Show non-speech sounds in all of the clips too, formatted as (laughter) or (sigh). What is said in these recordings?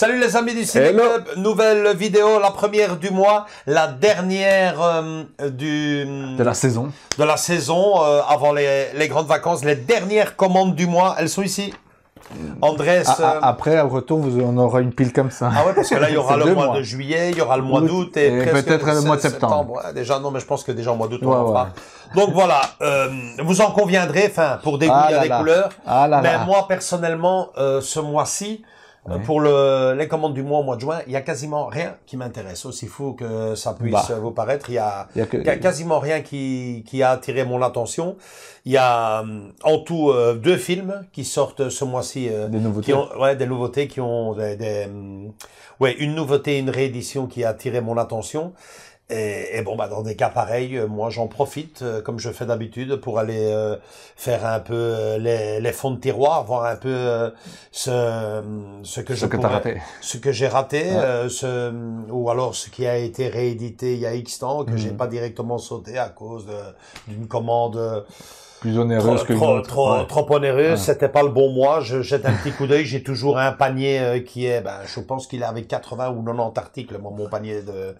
Salut les amis du Ciné Club, nouvelle vidéo, la première du mois, la dernière euh, du de la saison, de la saison euh, avant les, grandes vacances, les dernières commandes du mois, elles sont ici. Mm. Andrés. Euh, après, à retour, on aura une pile comme ça. Ah ouais, parce que là, il y (laughs) aura le mois, de juillet, il y aura le mois d'août et, peut-être le mois de septembre. déjà, non, mais je pense que déjà au mois d'août, on ouais, Donc voilà, vous en conviendrez, enfin, pour ah dégouiller les couleurs. Ah mais moi, personnellement, ce mois-ci, euh, pour le, les commandes du mois au mois de juin, il y a quasiment rien qui m'intéresse. Aussi fou que ça puisse bah. vous paraître, il y a, quasiment rien qui, qui, a attiré mon attention. Il y a euh, en tout euh, deux films qui sortent ce mois-ci. des nouveautés. Qui ont, ouais, des nouveautés qui ont des, ouais, une nouveauté, une réédition qui a attiré mon attention. Et, et, bon, bah, dans des cas pareils, euh, moi j'en profite, euh, comme je fais d'habitude, pour aller euh, faire un peu les, fonds de tiroir, voir un peu ce, ce que ce que j'ai raté, ce, ou alors ce qui a été réédité il y a X temps que j'ai mhm. pas directement sauté à cause d'une commande plus onéreuse trop, que trop, trop, trop onéreux, c'était pas le bon mois. Je jette un petit coup d'œil, j'ai toujours un panier euh, qui est, ben, je pense qu'il est avec 80 ou 90 articles, mon, panier de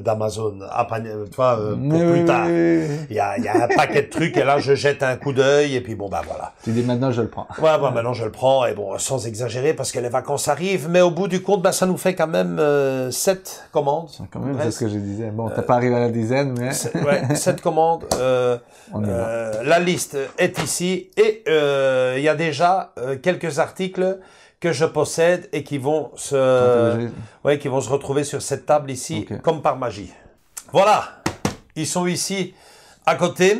d'Amazon. à panier, tu pour plus tard. Il y a, y a un paquet de trucs et là je jette un coup d'œil et puis bon ben voilà. Tu dis maintenant je le prends. Ouais, maintenant je le prends et bon sans exagérer parce que les vacances arrivent. Mais au bout du compte, ben, ça nous fait quand même euh, 7 commandes. Quand même, c'est ce que je disais. Bon, t'as euh, pas arrivé à la dizaine, mais. 7, ouais, commandes. Euh, (laughs) On euh, euh, la liste est ici et euh, il y a déjà euh, quelques articles que je possède et qui vont se, qui vont se retrouver sur cette table ici comme par magie. Voilà, ils sont ici à côté.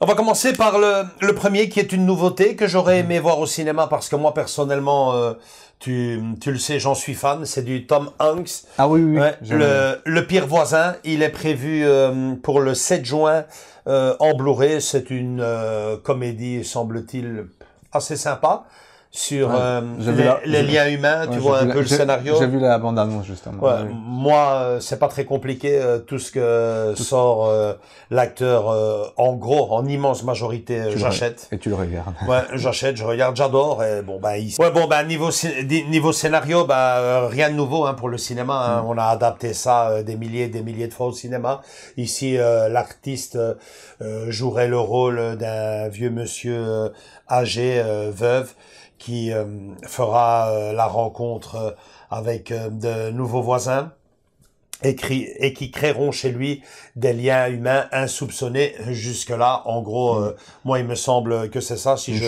On va commencer par le, premier qui est une nouveauté que j'aurais aimé mhm. voir au cinéma parce que moi personnellement, euh, tu, tu, le sais, j'en suis fan. C'est du Tom Hanks. Ah oui, oui. le, pire voisin, il est prévu euh, pour le 7 juin euh, en Blu-ray. C'est une comédie, semble-t-il, assez sympa sur euh, les, liens humains, tu vois un peu le scénario. J'ai vu la bande annonce justement. Moi, euh, c'est pas très compliqué euh, tout ce que sort l'acteur. en gros, en immense majorité, j'achète. Et tu le regardes. Ouais, j'achète, je regarde, j'adore. Et bon bah, ouais, bon bah niveau niveau scénario, bah rien de nouveau hein, pour le cinéma. Hein. Mm. On a adapté ça des milliers, des milliers de fois au cinéma. Ici, l'artiste jouerait le rôle d'un vieux monsieur âgé, veuve qui euh, fera euh, la rencontre euh, avec de nouveaux voisins et, qui créeront chez lui des liens humains insoupçonnés jusque-là. En gros, mm. moi, il me semble que c'est ça. Si une je...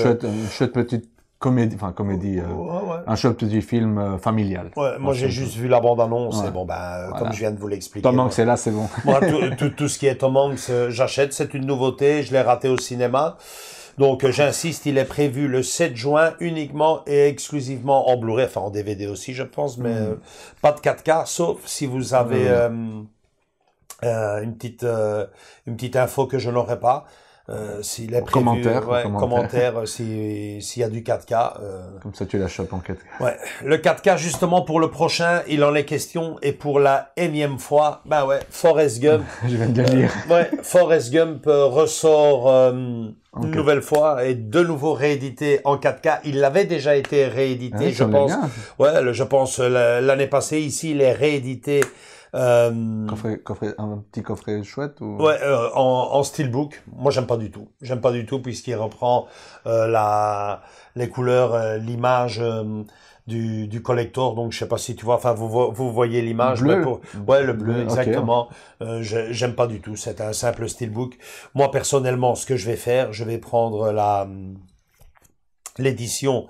chouette, petite comédie, enfin comédie, un chouette petit film familial. moi, j'ai juste vu la bande-annonce et bon, ben, comme je viens de vous l'expliquer. Tom Hanks, c'est là, c'est bon. (laughs) tout, tout, ce qui est Tom Hanks, j'achète. C'est une nouveauté. Je l'ai raté au cinéma. Donc, euh, j'insiste, il est prévu le 7 juin uniquement et exclusivement en Blu-ray, enfin en DVD aussi, je pense, mais hmm. euh, pas de 4K, sauf si vous avez hmm. euh, une petite une petite info que je n'aurais pas si euh, s'il commentaire, commentaire. Euh, s'il y a du 4K. Euh. Comme ça, tu la en 4K. Ouais, le 4K justement pour le prochain, il en est question et pour la énième fois, bah ouais, Forrest Gump. (laughs) Je viens de le lire. ouais, Forrest Gump ressort une nouvelle fois et de nouveau réédité en 4K. Il l'avait déjà été réédité, ah je pense. Ouais, je pense l'année passée. Ici, il est réédité euh, un petit coffret chouette ou... Ouais, euh, en, en steelbook. Moi, j'aime pas du tout. J'aime pas du tout puisqu'il reprend euh, la, les couleurs, l'image du, collector. Donc, je sais pas si tu vois. Enfin, vous, vous voyez l'image. Bleu. Ouais, le bleu, exactement. j'aime pas du tout. C'est un simple steelbook. Moi, personnellement, ce que je vais faire, je vais prendre la l'édition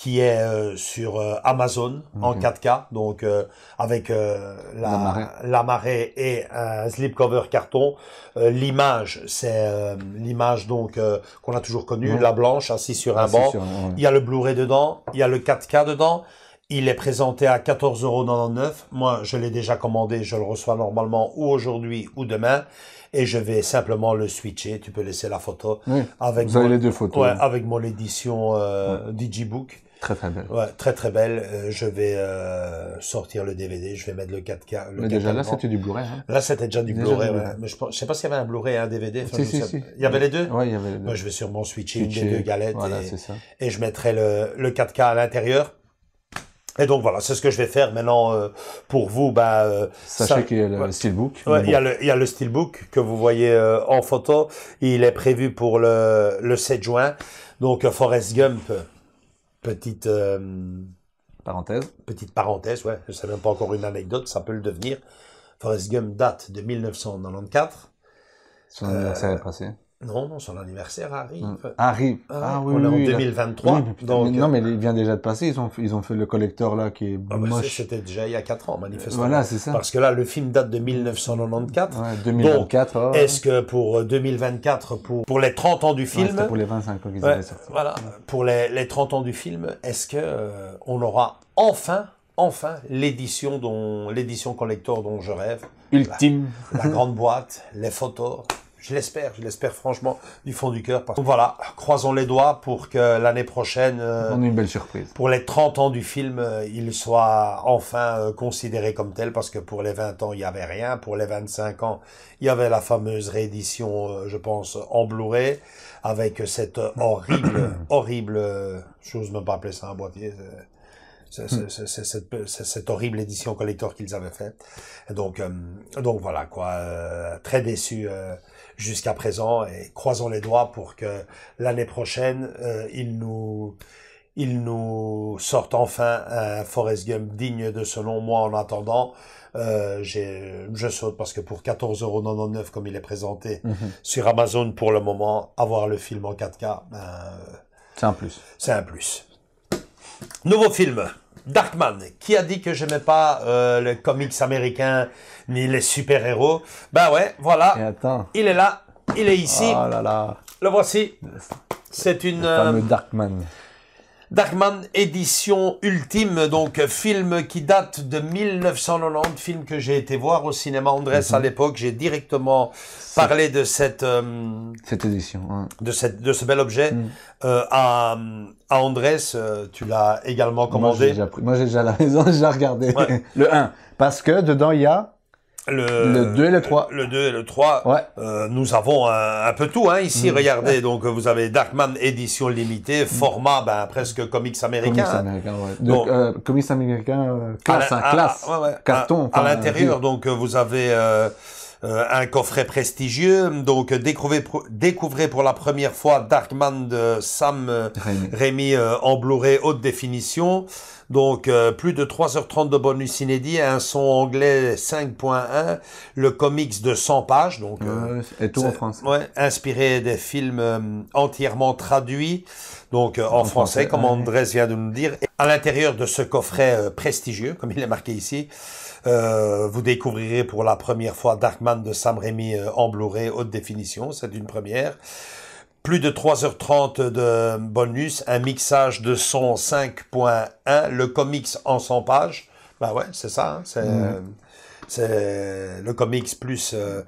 qui est euh, sur euh, Amazon en 4K, mhm. donc euh, avec la, la, marée. et un slipcover carton. l'image, c'est l'image donc qu'on a toujours connue, la blanche assise sur un banc. Il y a le Blu-ray dedans, il y a le 4K dedans. Il est présenté à 14,99€. Moi, je l'ai déjà commandé, je le reçois normalement ou aujourd'hui ou demain et je vais simplement le switcher. Tu peux laisser la photo avec vous avez les deux photos. avec mon édition Digibook Très très belle. Ouais, très très belle. Euh, je vais euh, sortir le DVD, je vais mettre le 4K. mais déjà là c'était du Blu-ray. Hein. Là c'était déjà du Blu-ray. Mais je, ne sais pas s'il y avait un Blu-ray et un DVD. si, si, si. Il y avait les deux. Ouais, il y avait les deux. Moi je vais sûrement switcher, switcher. une des deux galettes voilà, et, ça. et, je mettrai le, le 4K à l'intérieur. Et donc voilà, c'est ce que je vais faire maintenant euh, pour vous. Bah, euh, Sachez qu'il y a le steelbook. Ouais, il, y a le, il, y a le, steelbook que vous voyez en photo. Il est prévu pour le, le 7 juin. Donc Forrest Gump, Petite. Euh, parenthèse. Petite parenthèse, ouais. Je sais même pas encore une anecdote, ça peut le devenir. Forrest Gump date de 1994. Son anniversaire euh, passé. Non, non, son anniversaire arrive. Hum, arrive. Ah, oui, on est en 2023. non, mais euh, il vient déjà de passer. Ils ont, ils ont fait le collecteur là qui est ah bah, moche. C'était déjà il y a 4 ans, manifestement. Voilà, c'est ça. Parce que là, le film date de 1994. Ouais, 2024. Est-ce que pour 2024, euh, pour, pour les 30 ans du film. pour les 25 ans qu'ils avaient Voilà. Pour les, les 30 ans du film, est-ce que euh, on aura enfin enfin l'édition dont l'édition collector dont je rêve. Ultime. la grande boîte, les photos, je l'espère, je l'espère franchement du fond du cœur. Donc voilà, croisons les doigts pour que l'année prochaine, euh, une belle surprise. Pour les 30 ans du film, euh, il soit enfin euh, considéré comme tel parce que pour les 20 ans, il n'y avait rien. Pour les 25 ans, il y avait la fameuse réédition, je pense, en Blu-ray avec cette horrible, (coughs) horrible chose, ne pas appeler ça un boîtier c'est cette, horrible édition collector qu'ils avaient faite. Donc, euh, donc voilà quoi, euh, très déçu euh, jusqu'à présent et croisons les doigts pour que l'année prochaine ils nous ils nous sortent enfin un Forrest Gump digne de ce Moi, en attendant, je saute parce que pour 14,99€ comme il est présenté mhm. sur Amazon pour le moment, avoir le film en 4K, ben, c'est un plus. C'est un plus. Nouveau film. Darkman, qui a dit que j'aimais pas euh, les le comics américain ni les super-héros Ben ouais, voilà. Il est là, il est ici. Oh Le voici. C'est une. fameux euh, Darkman. Darkman édition ultime, donc film qui date de 1990, film que j'ai été voir au cinéma Andrés mhm. à l'époque. J'ai directement parlé de cette euh, cette édition, de cette de ce bel objet mhm. euh, à à Andrés. Euh, tu l'as également commandé. Moi j'ai déjà, (laughs) déjà la raison, j'ai regardé le 1 parce que dedans il y a le, 2 et le 3. Le 2 et le 3. Ouais. Euh, nous avons un, peu tout hein, ici, mm. regardez. (laughs) Donc vous avez Darkman édition limitée, mm. format ben, presque comics américain. Comics américain, ouais. Donc, euh, comics américain, euh, classe, hein, classe, carton. à, l'intérieur, donc vous avez... un coffret prestigieux. Donc, découvrez, découvrez pour la première fois Darkman de Sam rémy en Blu-ray haute définition. Donc euh, plus de 3h30 de bonus inédit, un son anglais 5.1, le comics de 100 pages, donc euh, et tout en inspiré des films euh, entièrement traduits, donc en, français, comme Andrés vient de nous dire. à l'intérieur de ce coffret prestigieux, comme il est marqué ici, vous découvrirez pour la première fois Darkman de Sam Raimi en blu haute définition, c'est une première. Plus de 3h30 de bonus, un mixage de son 5.1, le comics en 100 pages. Bah ouais, c'est ça. Hein, c'est le comics plus euh,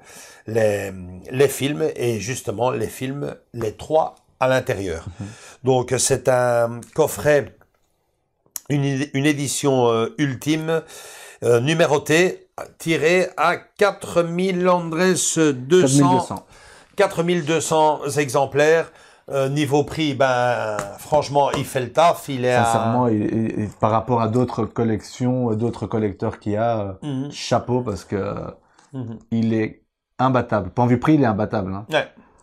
les, les films et justement les films, les trois à l'intérieur. Mhm. Donc c'est un coffret, une, édition euh, ultime, euh, numérotée, tiré à 4000 Andrés 200. 4200 exemplaires. Euh, niveau prix, ben franchement, il fait le taf. Il est sincèrement, par rapport à d'autres collections, euh, d'autres collecteurs qui a, euh, mhm. chapeau parce que mhm. il est imbattable. Pas en vue prix, il est imbattable. Hein.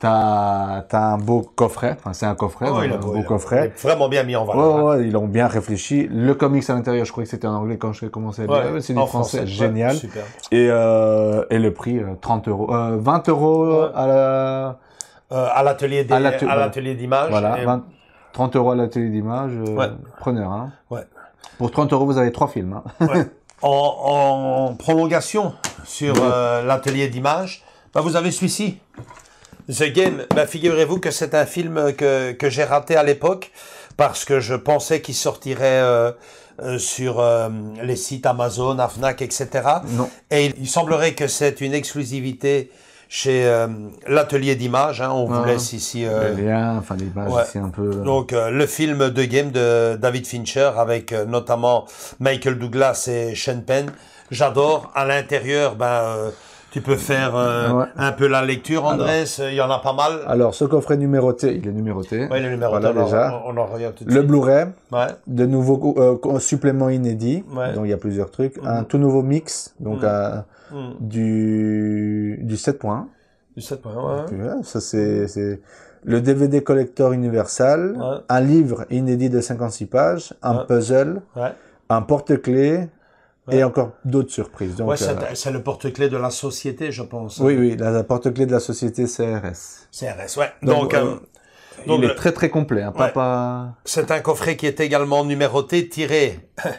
T'as as un beau coffret, c'est un coffret, oh, un beau, coffret. Vraiment bien mis en valeur. Hein. ils l'ont bien réfléchi. Le comics à l'intérieur, je crois que c'était en anglais quand j'ai commencé à lire. c'est du français, génial. Euh, et, le prix, 30 euh, euros, 20 euh, euros à à l'atelier d'image. Voilà, 30 euros à l'atelier d'image, preneur. Hein. Pour 30 euros, vous avez trois films. Hein. (laughs) en, prolongation sur l'atelier d'image, bah, vous avez celui-ci. The Game, bah, figurez-vous que c'est un film que, que j'ai raté à l'époque parce que je pensais qu'il sortirait euh, euh, sur euh, les sites Amazon, Afnac, etc. Non. Et il, semblerait que c'est une exclusivité chez l'atelier d'images. Hein. on vous ah. laisse ici enfin les un peu. Donc le film The Game de David Fincher avec notamment Michael Douglas et Sean Penn. J'adore. À l'intérieur, ben tu peux faire euh, un peu la lecture, Andrés. Euh, il y en a pas mal. Alors, ce coffret numéroté, il est numéroté. Oui, il est numéroté. déjà. On, en revient tout de Le Blu-ray. De nouveaux euh, suppléments inédits. Donc, il y a plusieurs trucs. Mm-hmm. Un tout nouveau mix. Donc, mm-hmm. Mm-hmm. du, du 7.1. Du Ça, c'est le DVD collector universal, un livre inédit de 56 pages, un puzzle, un porte-clés, et encore d'autres surprises. ouais, euh, c'est le porte-clé de la société, je pense. Oui, oui, la, porte-clé de la société CRS. CRS, ouais. Euh, euh, donc, il est très très complet, hein, C'est un coffret qui est également numéroté, tiré. (laughs)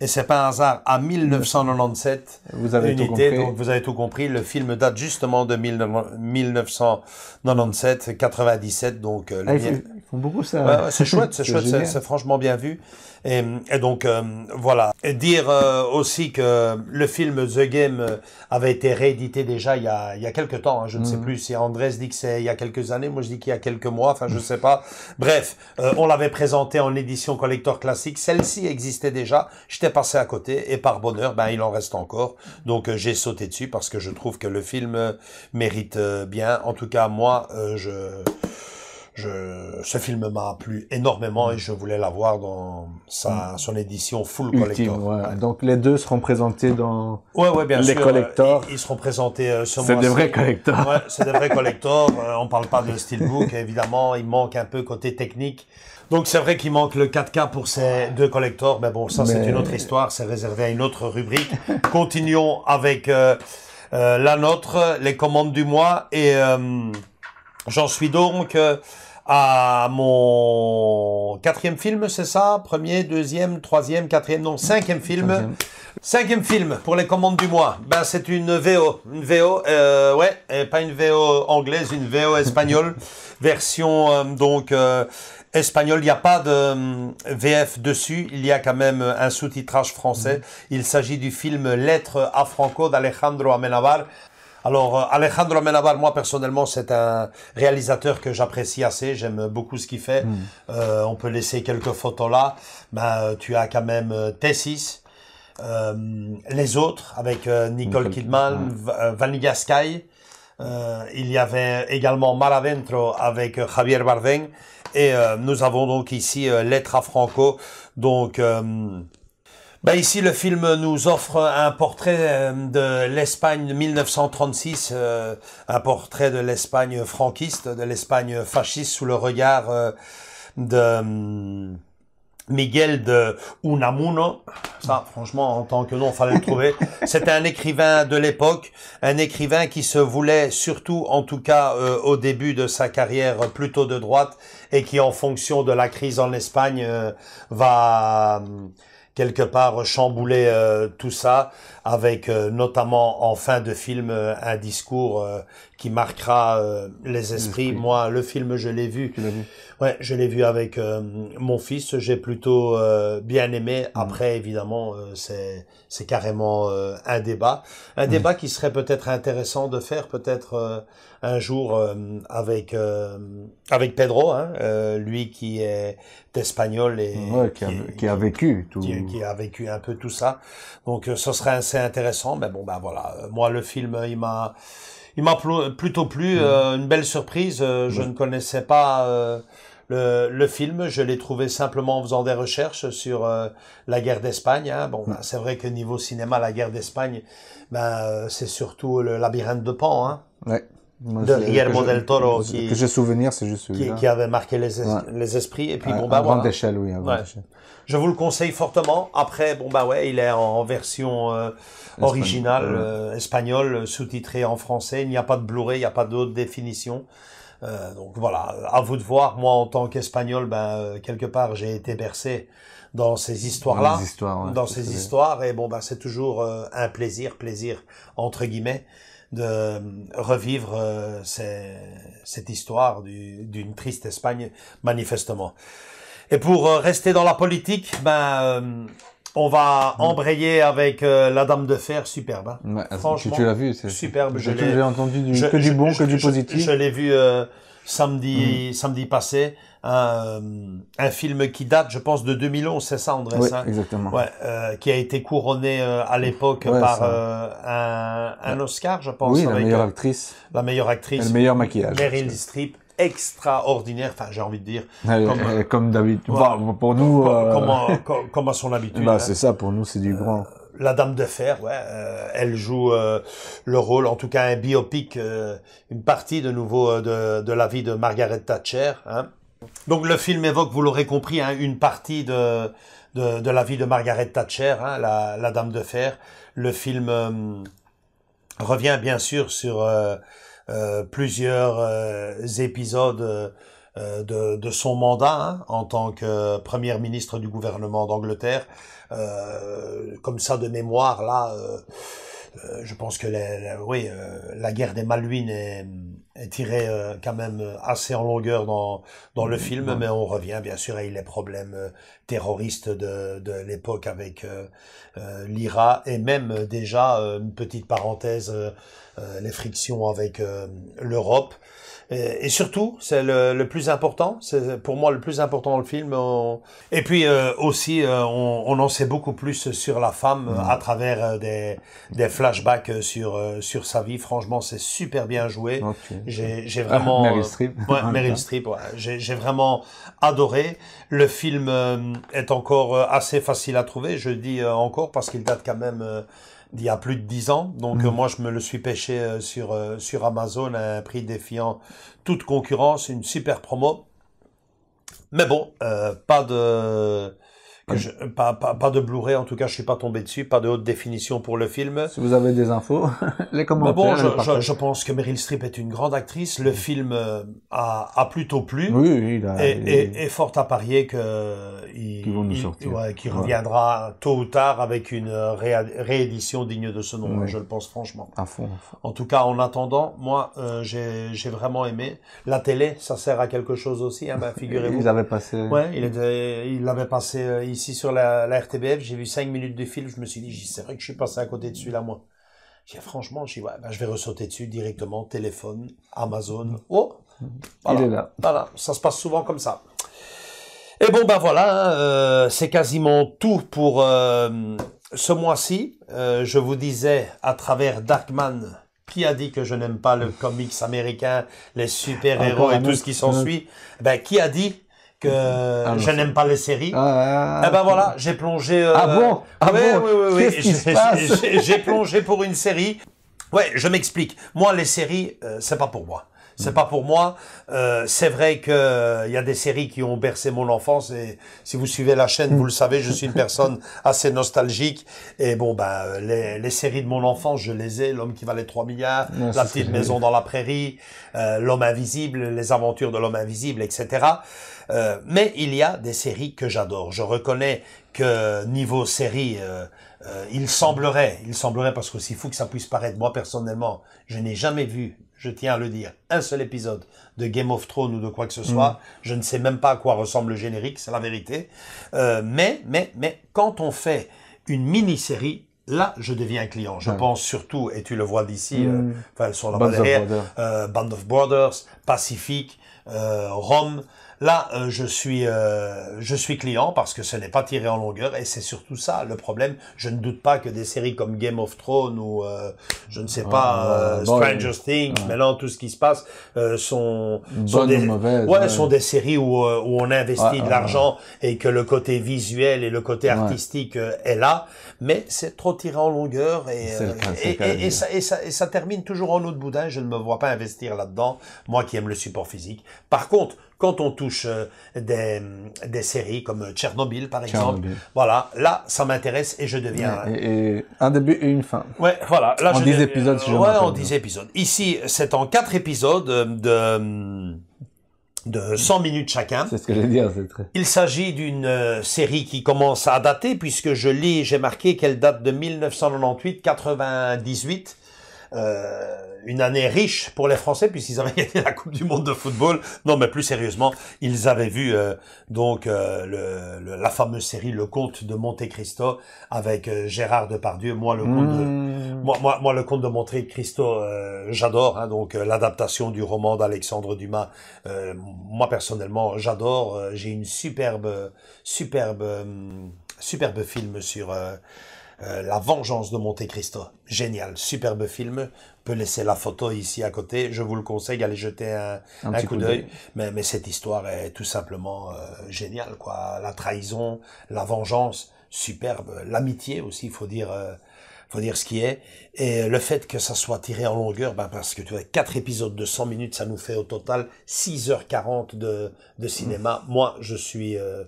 Et c'est pas un hasard à 1997. Vous avez tout compris. vous avez tout compris. Le film date justement de 1997, 97. Donc ah, ils, font, beaucoup ça. (laughs) c'est chouette, c'est chouette, c'est franchement bien vu. Et, donc euh, voilà. dire euh, aussi que le film The Game avait été réédité déjà il y a, il y a quelques temps. Hein, je ne sais mm. plus si Andrés dit que c'est il y a quelques années. Moi je dis qu'il y a quelques mois. Enfin je sais pas. Bref, euh, on l'avait présenté en édition collector classique. Celle-ci existait déjà. J'étais passé à côté et par bonheur, ben il en reste encore. Donc j'ai sauté dessus parce que je trouve que le film mérite bien. En tout cas moi je je, ce film m'a plu énormément et mm. je voulais l'avoir dans sa, mm. son édition full collector. Donc les deux seront présentés dans ouais, ouais, bien les sûr, collectors. Ils, seront présentés euh, ce C'est des vrais collectors. Ouais, c'est des vrais (laughs) collectors. Euh, on parle pas de steelbook évidemment. Il manque un peu côté technique. Donc c'est vrai qu'il manque le 4K pour ces deux collectors, mais bon, ça c'est une autre histoire, c'est réservé à une autre rubrique. (laughs) Continuons avec euh, euh, la nôtre, les commandes du mois, et j'en suis donc à mon quatrième film, c'est ça Premier, deuxième, troisième, quatrième, non, cinquième film. Cinquième. film pour les commandes du mois. Ben, c'est une VO, une VO, euh, ouais, et pas une VO anglaise, une VO espagnole, (laughs) version euh, donc euh, espagnole. Il n'y a pas de euh, VF dessus. Il y a quand même euh, un sous-titrage français. Mm. Il s'agit du film Lettres à Franco d'Alejandro Amenabar. Alors euh, Alejandro Menabar, moi personnellement, c'est un réalisateur que j'apprécie assez. J'aime beaucoup ce qu'il fait. Hmm. Euh, on peut laisser quelques photos là. Ben, euh, tu as quand même Tessis. Euh, les autres avec Nicole, Kidman, Val Vanilla Sky, il y avait également Maraventro avec Javier Bardem et nous avons donc ici lettre à Franco donc bah, ici, le film nous offre un portrait euh, de l'Espagne de 1936, euh, un portrait de l'Espagne franquiste, de l'Espagne fasciste sous le regard euh, de hum, Miguel de Unamuno. Ça, franchement, en tant que nom, fallait le trouver. (laughs) C'était un écrivain de l'époque, un écrivain qui se voulait surtout, en tout cas au début de sa carrière, plutôt de droite, et qui, en fonction de la crise en Espagne, va hum, quelque part euh, chambouler euh, tout ça, avec euh, notamment en fin de film un discours qui marquera euh, les esprits. Moi, le film, je l'ai vu. Ouais, je l'ai vu avec euh, mon fils. J'ai plutôt euh, bien aimé. Mm. Après, évidemment, c'est c'est carrément un débat, un débat mm. qui serait peut-être intéressant de faire peut-être un jour avec avec Pedro, hein, lui qui est espagnol et qui, a, vécu tout, qui, qui, a vécu un peu tout ça. Donc, ce serait assez intéressant. Mais bon, ben voilà. Moi, le film, il m'a il m'a plutôt plu, mm. euh, une belle surprise. Euh, je ne connaissais pas euh, le, film, je l'ai trouvé simplement en faisant des recherches sur la guerre d'Espagne. Hein. Bon, bah, mm. c'est vrai que niveau cinéma, la guerre d'Espagne, ben, c'est surtout le labyrinthe de Pan. Hein de Guillermo del Toro qui, que j'ai souvenir, c'est juste qui, qui, avait marqué les, les esprits et puis bah, grande échelle oui Je vous le conseille fortement. Après bon bah ouais, il est en version euh, originale euh, espagnole sous-titrée en français, il n'y a pas de Blu-ray, il n'y a pas d'autres définition. Euh, donc voilà, à vous de voir. Moi, en tant qu'espagnol, ben euh, quelque part, j'ai été bercé dans ces histoires-là, dans, dans ces histoires, et bon bah c'est toujours un plaisir, plaisir entre guillemets de euh, revivre euh, cette histoire d'une triste Espagne, manifestement. Et pour euh, rester dans la politique, ben, on va mm. embrayer avec la Dame de Fer, superbe. Hein. Ah, Franchement, tu, l'as vu, c'est superbe. j'ai entendu que du bon, que du positif. Je, l'ai vu samedi, mm. samedi passé un, euh, un, film qui date, je pense, de 2011, c'est ça, André Oui, hein exactement. Ouais, euh, qui a été couronné euh, à l'époque par un, un, Oscar, je pense. la meilleure actrice. La meilleure actrice. le meilleur maquillage. Meryl Streep extraordinaire, enfin j'ai envie de dire comme, d'habitude. David, pour nous comme, comme, à son habitude bah, hein. c'est ça pour nous c'est du grand la Dame de Fer, ouais, elle joue le rôle, en tout cas un biopic, une partie de nouveau de, de la vie de Margaret Thatcher. Hein. Donc le film évoque, vous l'aurez compris, hein, une partie de, de, la vie de Margaret Thatcher, hein, la, Dame de Fer. Le film euh, revient bien sûr sur euh, euh, plusieurs épisodes de, de, son mandat hein, en tant que première ministre du gouvernement d'Angleterre. comme ça de mémoire, là, je pense que oui, la guerre des Malouines est est tiré euh, quand même euh, assez en longueur dans, dans le mmh, film, mais on revient bien sûr à les problèmes euh, terroristes de, de l'époque avec l'IRA et même déjà une petite parenthèse, les frictions avec l'Europe. Euh, et, surtout, c'est le, plus important, c'est pour moi le plus important dans le film. Euh, et puis euh, aussi, on, en sait beaucoup plus sur la femme mm. à travers des, des flashbacks sur, sur sa vie. Franchement, c'est super bien joué. J'ai vraiment... (laughs) Meryl Streep. (laughs) Meryl Streep, J'ai vraiment adoré. Le film est encore assez facile à trouver, je dis encore, parce qu'il date quand même il y a plus de dix ans. Donc mm. moi, je me le suis pêché euh, sur, euh, sur Amazon à un prix défiant toute concurrence, une super promo. Mais bon, euh, pas de ah. pas, pas, pas, de Blu-ray, en tout cas, je suis pas tombé dessus, pas de haute définition pour le film. Si vous avez des infos, (laughs) les commentaires. Bah bon, je, pense que Meryl Streep est une grande actrice. Le film euh, a, a plutôt plu. Oui, et, fort à parier que euh, il, Qui reviendra tôt ou tard avec une euh, réédition digne de ce nom. Je le pense franchement. À fond, En tout cas, en attendant, moi, j'ai vraiment aimé. La télé, ça sert à quelque chose aussi. Hein, ben, (laughs) figurez-vous. Ils passé. Ouais, il il avait passé ici sur la, RTBF, j'ai vu 5 minutes de film, je me suis dit, c'est vrai que je suis passé à côté de celui-là, moi. franchement, je bah, je vais ressauter dessus directement, téléphone, Amazon. Oh, il est là. Voilà, ça se passe souvent comme ça. Et bon, ben voilà, hein, euh, c'est quasiment tout pour euh, ce mois-ci. Euh, je vous disais à travers Darkman, qui a dit que je n'aime pas le comics américain, les super-héros et tout ce qui s'ensuit Ben, qui a dit ah, je n'aime pas les séries. Ah, ah eh ben voilà, j'ai plongé. Euh, ah bon Ah, bon oui, oui, J'ai plongé pour une série. Ouais, je m'explique. Moi, les séries, euh, c'est pas pour moi. C'est pas pour moi. Euh, c'est vrai que il euh, y a des séries qui ont bercé mon enfance et si vous suivez la chaîne, vous le savez, je suis une personne (laughs) assez nostalgique et bon bah les, séries de mon enfance, je les ai. L'homme qui valait 3 milliards, la petite maison dans la prairie, euh, l'homme invisible, les aventures de l'homme invisible, etc. mais il y a des séries que j'adore. Je reconnais que niveau série, il semblerait, il semblerait parce que c'est fou que ça puisse paraître, moi personnellement, je n'ai jamais vu je tiens à le dire, un seul épisode de Game of Thrones ou de quoi que ce mm. soit. Je ne sais même pas à quoi ressemble le générique, c'est la vérité. Euh, mais, mais, mais, quand on fait une mini-série, là, je deviens client. Je pense surtout, et tu le vois d'ici, mm. euh, enfin, sur la euh, Band of Band of Borders, Pacific, Rome. Là, euh, je suis euh, je suis client parce que ce n'est pas tiré en longueur et c'est surtout ça le problème. Je ne doute pas que des séries comme Game of Thrones ou euh, je ne sais ah, pas Stranger Things, ah. mais maintenant tout ce qui se passe sont sont des ouais, sont des séries où on investit de l'argent et que le côté visuel et le côté artistique est là, mais c'est trop tiré en longueur et ça, termine toujours en autre de boudin. Je ne me vois pas investir là-dedans, moi qui aime le support physique. Par contre quand on touche euh, des, euh, des séries comme euh, Tchernobyl, par exemple, voilà, là, ça m'intéresse et je deviens... un début et une fin. Ouais, voilà. en je 10 épisodes, si je Ouais, 10 épisodes. Ici, c'est en 4 épisodes de de 100 minutes chacun. C'est ce que je dire, hein, c'est très... Il s'agit d'une série qui commence à dater, puisque je lis, j'ai marqué qu'elle date de 1998-98. Euh, une année riche pour les Français puisqu'ils avaient (laughs) gagné la Coupe du Monde de football. Non, mais plus sérieusement, ils avaient vu euh, donc euh, le, la fameuse série Le Comte de Monte Cristo avec euh, Gérard Depardieu. Moi, le Comte de mmh. moi, moi, le Comte de Monte Cristo, j'adore. Hein, donc l'adaptation du roman d'Alexandre Dumas. moi personnellement, j'adore. J'ai une superbe, superbe, hum, superbe film sur euh, la vengeance de Monte Cristo. Génial, superbe film. peut laisser la photo ici à côté. Je vous le conseille allez jeter un, coup, d'œil. Mais, cette histoire est tout simplement euh, géniale, quoi. La trahison, la vengeance, superbe. L'amitié aussi, il faut dire. Euh, dire ce qui est. Et le fait que ça soit tiré en longueur, ben parce que tu vois, quatre épisodes de 100 minutes, ça nous fait au total 6h40 de, de cinéma. Mmh. Moi, je suis, euh,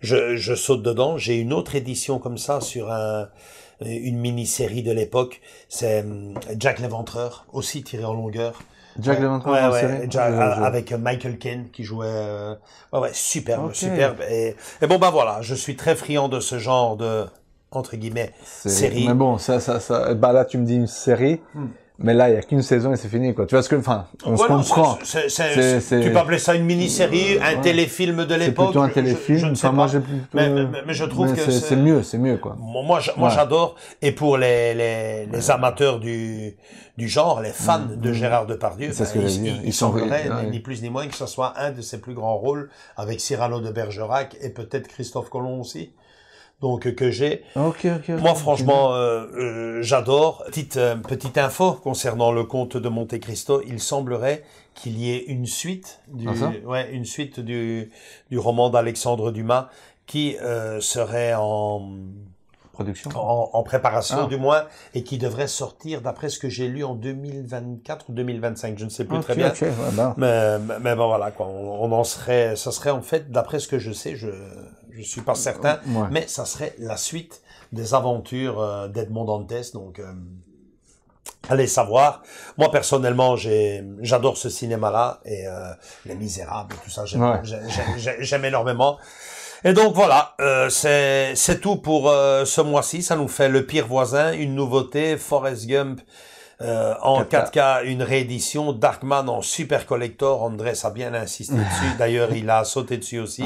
je, je, saute dedans. J'ai une autre édition comme ça sur un, une mini-série de l'époque. C'est hum, Jack l'Éventreur, aussi tiré en longueur. Jack ouais, ouais, avec Michael Caine qui jouait euh... ouais, ouais, superbe superbe et bon bah voilà je suis très friand de ce genre de entre guillemets, série. Mais bon, ça, ça, ça, bah là, tu me dis une série. Hmm. Mais là, il n'y a qu'une saison et c'est fini, quoi. Tu vois ce que, enfin, on se comprend. tu peux appeler ça une mini-série, un téléfilm de l'époque. C'est plutôt un téléfilm. Je, je, mais, je trouve que c'est mieux, c'est mieux, quoi. Moi, j'adore. Et pour les, les, amateurs du, du genre, les fans hmm. de Gérard Depardieu, ben, ils, ils, sont, vrais, ni plus ni moins que ce soit un de ses plus grands rôles avec Cyrano de Bergerac et peut-être Christophe Colomb aussi donc que j'ai. Moi, franchement, euh, euh, j'adore. Petite euh, petite info concernant le conte de Monte Cristo. Il semblerait qu'il y ait une suite du, ah, ouais, une suite du du roman d'Alexandre Dumas qui serait en production en, préparation ah. du moins et qui devrait sortir d'après ce que j'ai lu en 2024 ou 2025 je ne sais plus très bien ben. mais, mais bon voilà quoi on, en serait ça serait en fait d'après ce que je sais je je suis pas certain, euh, mais ça serait la suite des aventures euh, d'Edmond Dantes. Donc, euh, allez savoir. Moi personnellement, j'adore ce cinéma-là et Les Misérables, tout ça, j'aime énormément. Et donc voilà, c'est tout pour ce mois-ci. Ça nous fait le pire voisin, une nouveauté, Forrest Gump euh, en 4K. une réédition, Darkman en super collector, andré a bien insisté (laughs) dessus, d'ailleurs il a sauté dessus aussi.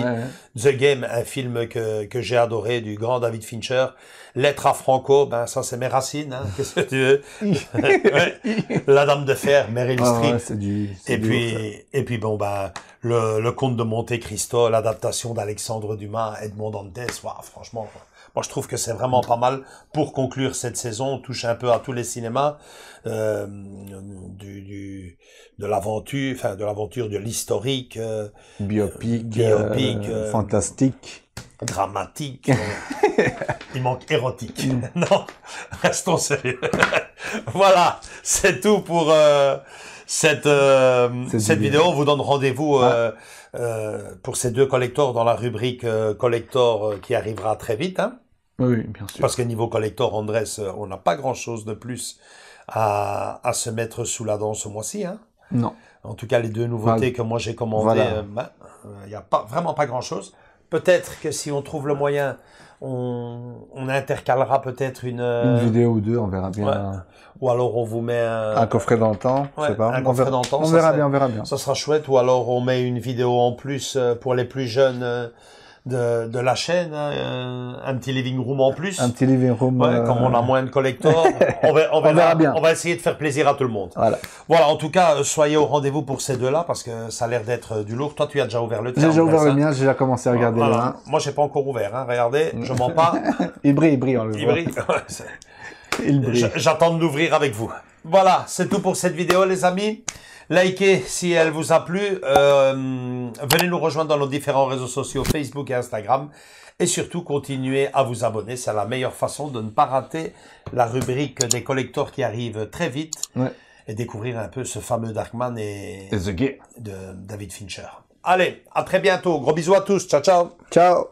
The Game, un film que, que j'ai adoré du grand David Fincher. Lettre à Franco, ben ça c'est mes racines, hein. qu'est-ce que tu veux (laughs) La Dame de Fer, Meryl ah, Streep. Du, et puis et puis bon ben le, le Comte de Monte Cristo, l'adaptation d'Alexandre Dumas, Edmond Dantès, wow, franchement. Moi, je trouve que c'est vraiment pas mal pour conclure cette saison. On touche un peu à tous les cinémas euh, du, de l'aventure, enfin de l'aventure, de l'historique, euh, biopic, euh, fantastique, dramatique. (laughs) il manque érotique. (laughs) non, restons sérieux. (laughs) voilà, c'est tout pour cette, cette vidéo. On vous donne rendez-vous ah. pour ces deux collecteurs dans la rubrique collector qui arrivera très vite. Hein. Oui, bien sûr. Parce que niveau collector, on euh, on n'a pas grand-chose de plus à, se mettre sous la dent ce mois-ci. Hein. non. En tout cas, les deux nouveautés que moi j'ai commandées, il n'y euh, euh, a pas, vraiment pas grand-chose. Peut-être que si on trouve le moyen, on, intercalera peut-être une, une vidéo ou deux, on verra bien. Ou alors on vous met un, coffret dans le temps, Un on verra, bien, on verra bien. Ça sera chouette. Ou alors on met une vidéo en plus pour les plus jeunes de, de la chaîne, hein, euh, un petit living room en plus. Un petit living room. Comme euh, on a moins de collecteurs, (laughs) on, va, on, va bien. On va essayer de faire plaisir à tout le monde. Voilà. Voilà. En tout cas, euh, soyez au rendez-vous pour ces deux-là parce que ça a l'air d'être du lourd. Toi, tu as déjà ouvert le tien. J'ai déjà ouvert le mien. J'ai déjà commencé à regarder. le mien Moi, j'ai pas encore ouvert. Hein. Regardez, mm. je m'en pas. (laughs) il brille, il brille, en le Brille. il brille. J'attends de l'ouvrir avec vous. Voilà, c'est tout pour cette vidéo, les amis. Likez si elle vous a plu. Euh, venez nous rejoindre dans nos différents réseaux sociaux, Facebook et Instagram. Et surtout, continuez à vous abonner. C'est la meilleure façon de ne pas rater la rubrique des collecteurs qui arrive très vite. Et découvrir un peu ce fameux Darkman et, de David Fincher. Allez, à très bientôt. Gros bisous à tous. Ciao, ciao. Ciao.